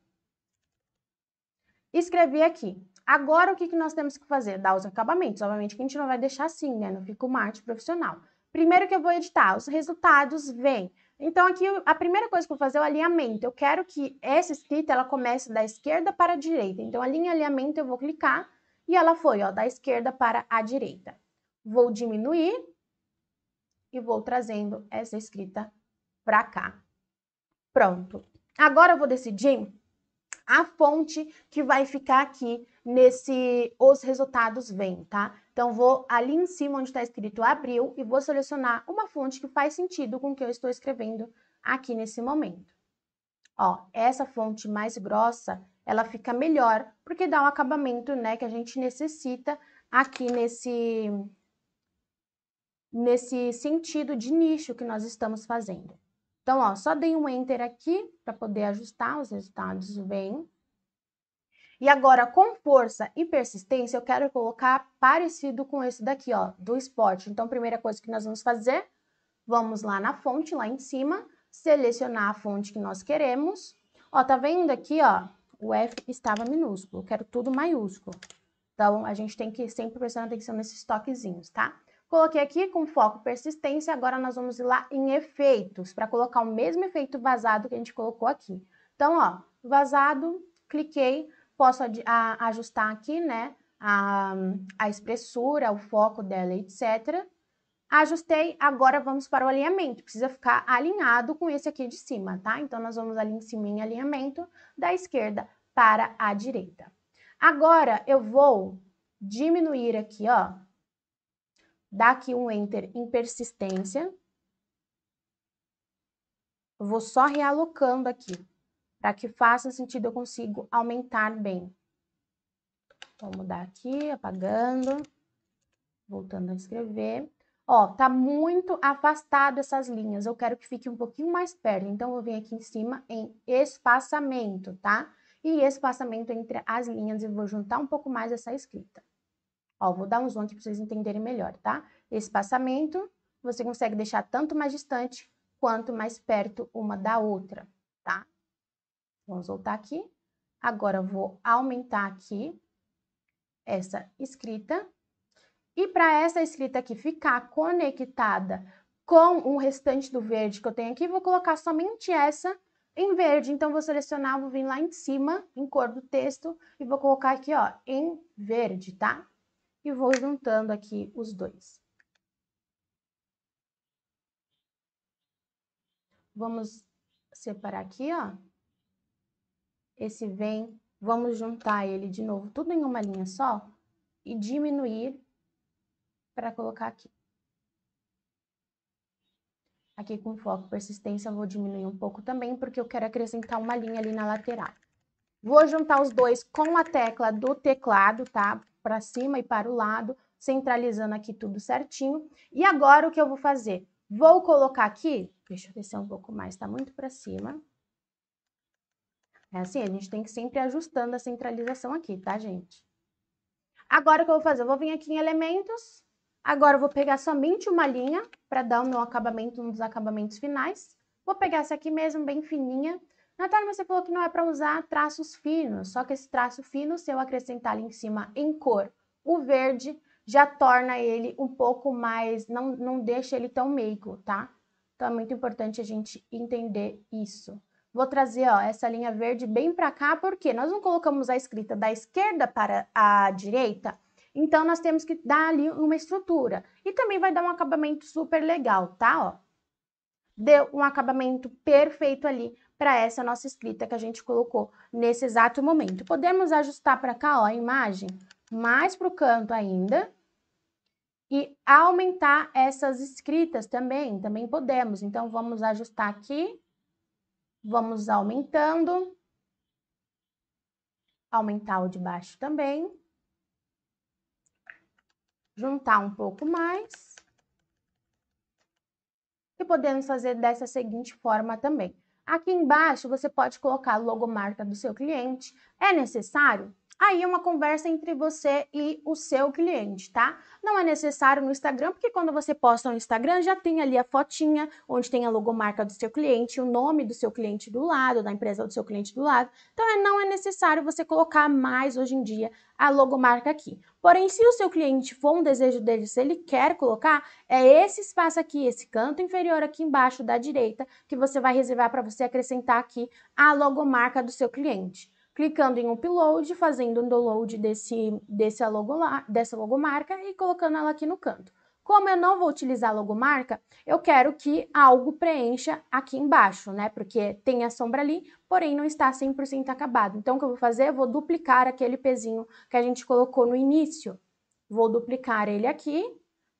Escrevi aqui. Agora, o que, que nós temos que fazer? Dar os acabamentos. Obviamente que a gente não vai deixar assim, né? Não fica uma arte profissional. Primeiro que eu vou editar, os resultados vêm. Então, aqui, a primeira coisa que eu vou fazer é o alinhamento. Eu quero que essa escrita, ela comece da esquerda para a direita. Então, ali em alinhamento, eu vou clicar e ela foi, ó, da esquerda para a direita. Vou diminuir e vou trazendo essa escrita para cá. Pronto. Agora eu vou decidir a fonte que vai ficar aqui nesse os resultados vêm, tá? Então vou ali em cima onde está escrito abril e vou selecionar uma fonte que faz sentido com o que eu estou escrevendo aqui nesse momento. Ó, essa fonte mais grossa, ela fica melhor porque dá o um acabamento, né, que a gente necessita aqui nesse nesse sentido de nicho que nós estamos fazendo. Então, ó, só dei um enter aqui para poder ajustar, os resultados bem. E agora, com força e persistência, eu quero colocar parecido com esse daqui, ó, do esporte. Então, primeira coisa que nós vamos fazer, vamos lá na fonte, lá em cima, selecionar a fonte que nós queremos. Ó, tá vendo aqui, ó, o F estava minúsculo, eu quero tudo maiúsculo. Então, a gente tem que sempre prestar atenção nesses toquezinhos, tá? Coloquei aqui com foco persistência, agora nós vamos ir lá em efeitos, para colocar o mesmo efeito vazado que a gente colocou aqui. Então, ó, vazado, cliquei, posso a, ajustar aqui, né, a, a espessura, o foco dela, etc. Ajustei, agora vamos para o alinhamento, precisa ficar alinhado com esse aqui de cima, tá? Então, nós vamos ali em cima em alinhamento, da esquerda para a direita. Agora, eu vou diminuir aqui, ó, dá aqui um Enter em persistência. Eu vou só realocando aqui, para que faça sentido eu consigo aumentar bem. Vou mudar aqui, apagando, voltando a escrever. Ó, tá muito afastado essas linhas, eu quero que fique um pouquinho mais perto, então eu vou vir aqui em cima em espaçamento, tá? E espaçamento entre as linhas e vou juntar um pouco mais essa escrita. Ó, vou dar um zoom aqui para vocês entenderem melhor, tá? Esse passamento você consegue deixar tanto mais distante quanto mais perto uma da outra, tá? Vamos voltar aqui. Agora vou aumentar aqui essa escrita. E para essa escrita aqui ficar conectada com o restante do verde que eu tenho aqui, vou colocar somente essa em verde. Então, vou selecionar, vou vir lá em cima, em cor do texto, e vou colocar aqui, ó, em verde, tá? e vou juntando aqui os dois. Vamos separar aqui, ó. Esse vem, vamos juntar ele de novo, tudo em uma linha só, e diminuir para colocar aqui. Aqui com foco persistência vou diminuir um pouco também, porque eu quero acrescentar uma linha ali na lateral. Vou juntar os dois com a tecla do teclado, tá? para cima e para o lado, centralizando aqui tudo certinho. E agora o que eu vou fazer? Vou colocar aqui, deixa eu descer um pouco mais, tá muito para cima. É assim, a gente tem que sempre ajustando a centralização aqui, tá, gente? Agora o que eu vou fazer? Eu vou vir aqui em elementos, agora eu vou pegar somente uma linha para dar o meu acabamento, um dos acabamentos finais. Vou pegar essa aqui mesmo, bem fininha, Natália, você falou que não é para usar traços finos, só que esse traço fino, se eu acrescentar ali em cima em cor o verde, já torna ele um pouco mais, não, não deixa ele tão meigo, tá? Então é muito importante a gente entender isso. Vou trazer ó, essa linha verde bem para cá, porque nós não colocamos a escrita da esquerda para a direita, então nós temos que dar ali uma estrutura. E também vai dar um acabamento super legal, tá? Ó, deu um acabamento perfeito ali para essa nossa escrita que a gente colocou nesse exato momento. Podemos ajustar para cá ó, a imagem mais para o canto ainda e aumentar essas escritas também, também podemos. Então, vamos ajustar aqui, vamos aumentando, aumentar o de baixo também, juntar um pouco mais e podemos fazer dessa seguinte forma também. Aqui embaixo você pode colocar a logomarca do seu cliente. É necessário? aí uma conversa entre você e o seu cliente, tá? Não é necessário no Instagram, porque quando você posta no Instagram já tem ali a fotinha onde tem a logomarca do seu cliente, o nome do seu cliente do lado, da empresa do seu cliente do lado. Então é, não é necessário você colocar mais hoje em dia a logomarca aqui. Porém, se o seu cliente for um desejo dele, se ele quer colocar, é esse espaço aqui, esse canto inferior aqui embaixo da direita, que você vai reservar para você acrescentar aqui a logomarca do seu cliente clicando em upload, fazendo um download desse, desse logo, dessa logomarca e colocando ela aqui no canto. Como eu não vou utilizar a logomarca, eu quero que algo preencha aqui embaixo, né? Porque tem a sombra ali, porém não está 100% acabado. Então, o que eu vou fazer? Eu vou duplicar aquele pezinho que a gente colocou no início. Vou duplicar ele aqui,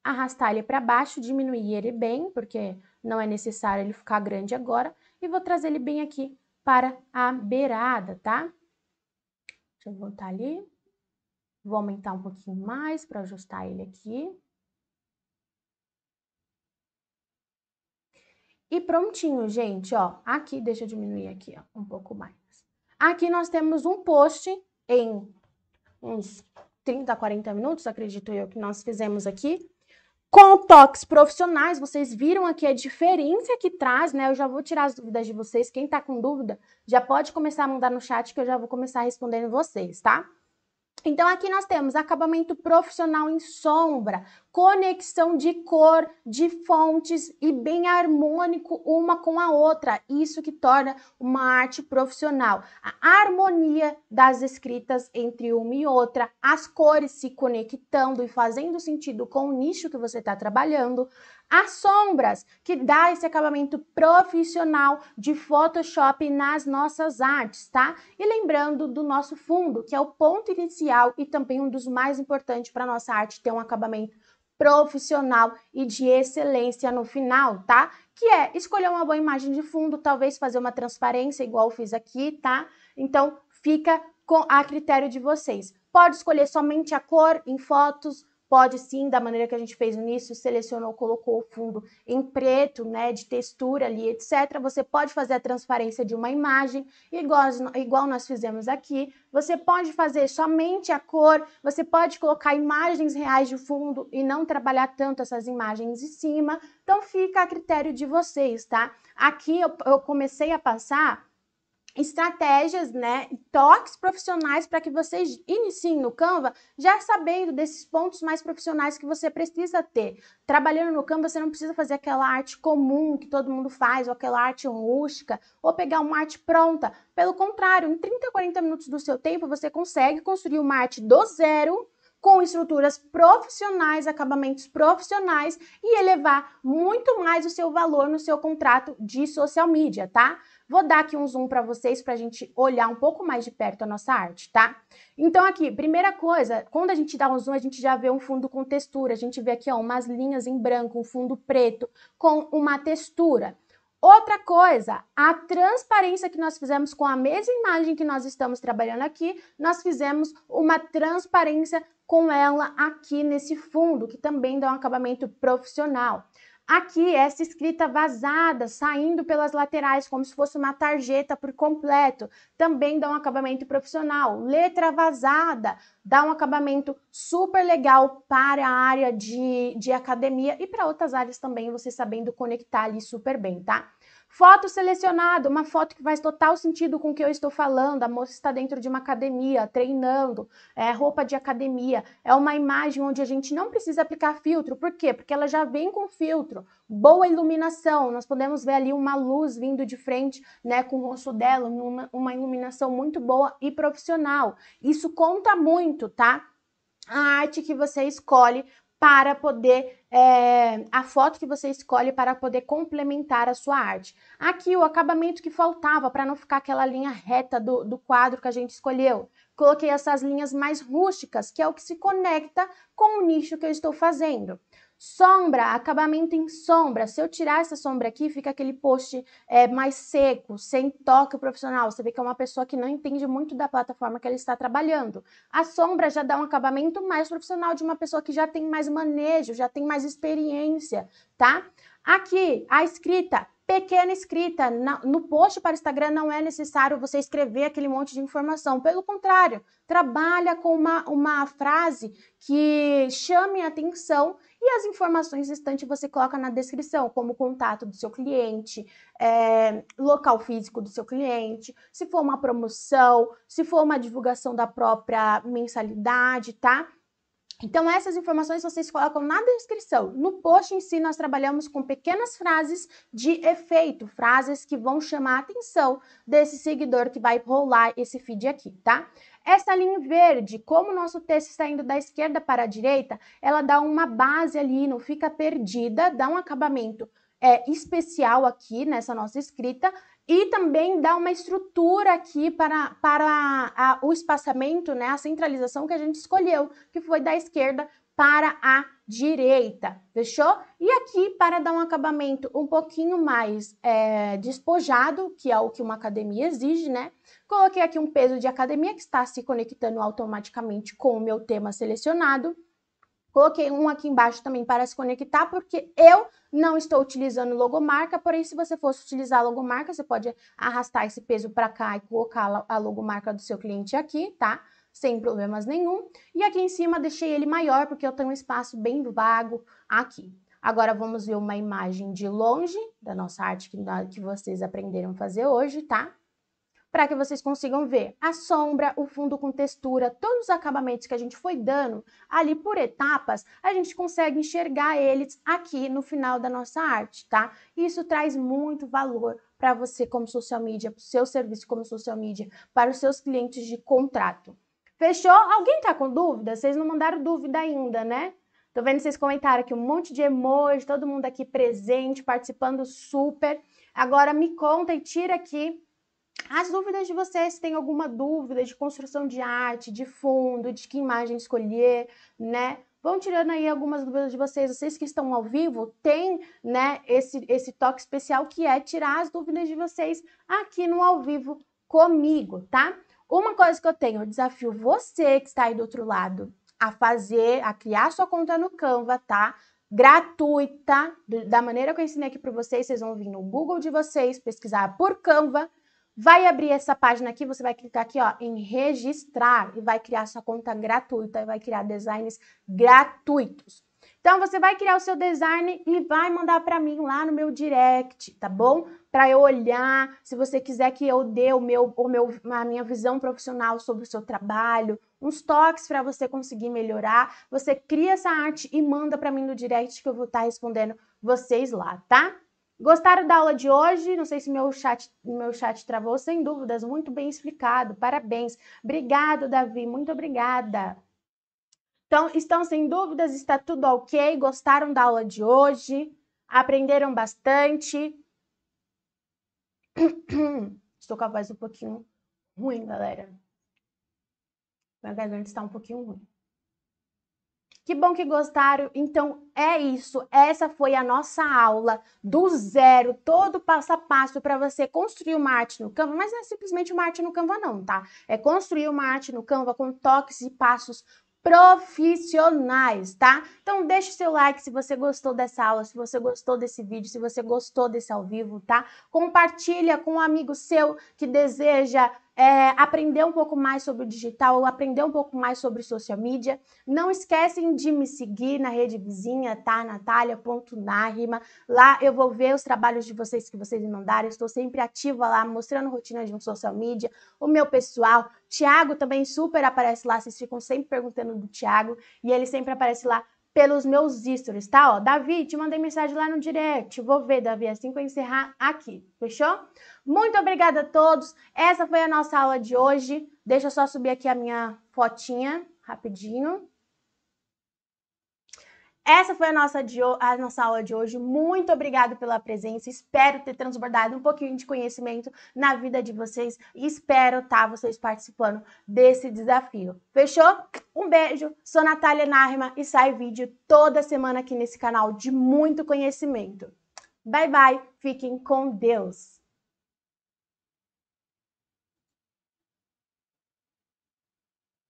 arrastar ele para baixo, diminuir ele bem, porque não é necessário ele ficar grande agora. E vou trazer ele bem aqui para a beirada, tá? Deixa eu voltar ali. Vou aumentar um pouquinho mais para ajustar ele aqui. E prontinho, gente, ó. Aqui, deixa eu diminuir aqui, ó, um pouco mais. Aqui nós temos um post em uns 30, 40 minutos, acredito eu, que nós fizemos aqui, com toques profissionais, vocês viram aqui a diferença que traz, né? Eu já vou tirar as dúvidas de vocês. Quem tá com dúvida, já pode começar a mandar no chat que eu já vou começar respondendo vocês, tá? Então aqui nós temos acabamento profissional em sombra, conexão de cor, de fontes e bem harmônico uma com a outra. Isso que torna uma arte profissional. A harmonia das escritas entre uma e outra, as cores se conectando e fazendo sentido com o nicho que você está trabalhando, as sombras, que dá esse acabamento profissional de Photoshop nas nossas artes, tá? E lembrando do nosso fundo, que é o ponto inicial e também um dos mais importantes para nossa arte ter um acabamento profissional e de excelência no final, tá? Que é escolher uma boa imagem de fundo, talvez fazer uma transparência igual fiz aqui, tá? Então, fica com a critério de vocês. Pode escolher somente a cor em fotos, pode sim, da maneira que a gente fez no início, selecionou, colocou o fundo em preto, né, de textura ali, etc. Você pode fazer a transparência de uma imagem, igual, igual nós fizemos aqui. Você pode fazer somente a cor, você pode colocar imagens reais de fundo e não trabalhar tanto essas imagens em cima. Então fica a critério de vocês, tá? Aqui eu, eu comecei a passar estratégias, né, toques profissionais para que vocês iniciem no Canva, já sabendo desses pontos mais profissionais que você precisa ter. Trabalhando no Canva, você não precisa fazer aquela arte comum que todo mundo faz, ou aquela arte rústica, ou pegar uma arte pronta. Pelo contrário, em 30, 40 minutos do seu tempo, você consegue construir uma arte do zero, com estruturas profissionais, acabamentos profissionais e elevar muito mais o seu valor no seu contrato de social media, tá? Vou dar aqui um zoom para vocês para a gente olhar um pouco mais de perto a nossa arte, tá? Então aqui, primeira coisa, quando a gente dá um zoom, a gente já vê um fundo com textura. A gente vê aqui ó, umas linhas em branco, um fundo preto com uma textura. Outra coisa, a transparência que nós fizemos com a mesma imagem que nós estamos trabalhando aqui, nós fizemos uma transparência com ela aqui nesse fundo, que também dá um acabamento profissional. Aqui, essa escrita vazada, saindo pelas laterais, como se fosse uma tarjeta por completo, também dá um acabamento profissional. Letra vazada dá um acabamento super legal para a área de, de academia e para outras áreas também, você sabendo conectar ali super bem, tá? Foto selecionada, uma foto que faz total sentido com o que eu estou falando. A moça está dentro de uma academia, treinando, é roupa de academia. É uma imagem onde a gente não precisa aplicar filtro. Por quê? Porque ela já vem com filtro. Boa iluminação, nós podemos ver ali uma luz vindo de frente, né, com o rosto dela, uma, uma iluminação muito boa e profissional. Isso conta muito, tá? a arte que você escolhe para poder é, a foto que você escolhe para poder complementar a sua arte. Aqui o acabamento que faltava para não ficar aquela linha reta do, do quadro que a gente escolheu. Coloquei essas linhas mais rústicas, que é o que se conecta com o nicho que eu estou fazendo. Sombra, acabamento em sombra. Se eu tirar essa sombra aqui, fica aquele post é, mais seco, sem toque profissional. Você vê que é uma pessoa que não entende muito da plataforma que ela está trabalhando. A sombra já dá um acabamento mais profissional de uma pessoa que já tem mais manejo, já tem mais experiência, tá? Aqui, a escrita pequena escrita. no post para Instagram não é necessário você escrever aquele monte de informação. Pelo contrário, trabalha com uma, uma frase que chame a atenção e as informações restantes você coloca na descrição, como contato do seu cliente, é, local físico do seu cliente, se for uma promoção, se for uma divulgação da própria mensalidade, tá? Então, essas informações vocês colocam na descrição. No post em si, nós trabalhamos com pequenas frases de efeito, frases que vão chamar a atenção desse seguidor que vai rolar esse feed aqui, tá? Essa linha verde, como o nosso texto está indo da esquerda para a direita, ela dá uma base ali, não fica perdida, dá um acabamento é, especial aqui nessa nossa escrita e também dá uma estrutura aqui para, para a, o espaçamento, né, a centralização que a gente escolheu, que foi da esquerda para a direita, fechou? E aqui, para dar um acabamento um pouquinho mais é, despojado, que é o que uma academia exige, né? Coloquei aqui um peso de academia que está se conectando automaticamente com o meu tema selecionado. Coloquei um aqui embaixo também para se conectar, porque eu não estou utilizando logomarca, porém, se você fosse utilizar a logomarca, você pode arrastar esse peso para cá e colocar a logomarca do seu cliente aqui, tá? Sem problemas nenhum. E aqui em cima deixei ele maior, porque eu tenho um espaço bem vago aqui. Agora vamos ver uma imagem de longe da nossa arte que, que vocês aprenderam a fazer hoje, tá? para que vocês consigam ver a sombra, o fundo com textura, todos os acabamentos que a gente foi dando ali por etapas, a gente consegue enxergar eles aqui no final da nossa arte, tá? Isso traz muito valor para você como social media, para o seu serviço como social media, para os seus clientes de contrato. Fechou? Alguém tá com dúvida? Vocês não mandaram dúvida ainda, né? Tô vendo vocês comentaram aqui um monte de emoji, todo mundo aqui presente, participando super. Agora me conta e tira aqui as dúvidas de vocês, se tem alguma dúvida de construção de arte, de fundo, de que imagem escolher, né? Vão tirando aí algumas dúvidas de vocês. Vocês que estão ao vivo têm, né, esse, esse toque especial que é tirar as dúvidas de vocês aqui no ao vivo comigo, tá? Uma coisa que eu tenho, eu desafio você que está aí do outro lado a fazer, a criar sua conta no Canva, tá? Gratuita, da maneira que eu ensinei aqui para vocês, vocês vão vir no Google de vocês, pesquisar por Canva, Vai abrir essa página aqui, você vai clicar aqui ó, em registrar e vai criar sua conta gratuita e vai criar designs gratuitos. Então você vai criar o seu design e vai mandar para mim lá no meu direct, tá bom? Para eu olhar, se você quiser que eu dê o meu, o meu, a minha visão profissional sobre o seu trabalho, uns toques para você conseguir melhorar, você cria essa arte e manda para mim no direct que eu vou estar tá respondendo vocês lá, tá? Gostaram da aula de hoje? Não sei se meu chat, meu chat travou, sem dúvidas, muito bem explicado. Parabéns. Obrigado, Davi, muito obrigada. Então, estão sem dúvidas? Está tudo ok? Gostaram da aula de hoje? Aprenderam bastante? Estou com a voz um pouquinho ruim, galera. Minha garganta está um pouquinho ruim. Que bom que gostaram. Então é isso. Essa foi a nossa aula do zero, todo passo a passo para você construir uma arte no Canva, mas não é simplesmente uma arte no Canva não, tá? É construir uma arte no Canva com toques e passos profissionais, tá? Então deixe seu like se você gostou dessa aula, se você gostou desse vídeo, se você gostou desse ao vivo, tá? Compartilha com um amigo seu que deseja é, aprender um pouco mais sobre o digital, ou aprender um pouco mais sobre social media. Não esquecem de me seguir na rede vizinha, tá? Natalia.narrima. Lá eu vou ver os trabalhos de vocês que vocês me mandaram. estou sempre ativa lá, mostrando rotina de um social media, o meu pessoal. Tiago também super aparece lá, vocês ficam sempre perguntando do Tiago, e ele sempre aparece lá pelos meus stories, tá? Ó, Davi, te mandei mensagem lá no direct. Vou ver, Davi, é assim que eu encerrar aqui. Fechou? Muito obrigada a todos. Essa foi a nossa aula de hoje. Deixa eu só subir aqui a minha fotinha rapidinho. Essa foi a nossa, a nossa aula de hoje. Muito obrigado pela presença. Espero ter transbordado um pouquinho de conhecimento na vida de vocês. Espero estar tá, vocês participando desse desafio. Fechou? Um beijo. Sou Natália Narma e sai vídeo toda semana aqui nesse canal de muito conhecimento. Bye bye. Fiquem com Deus.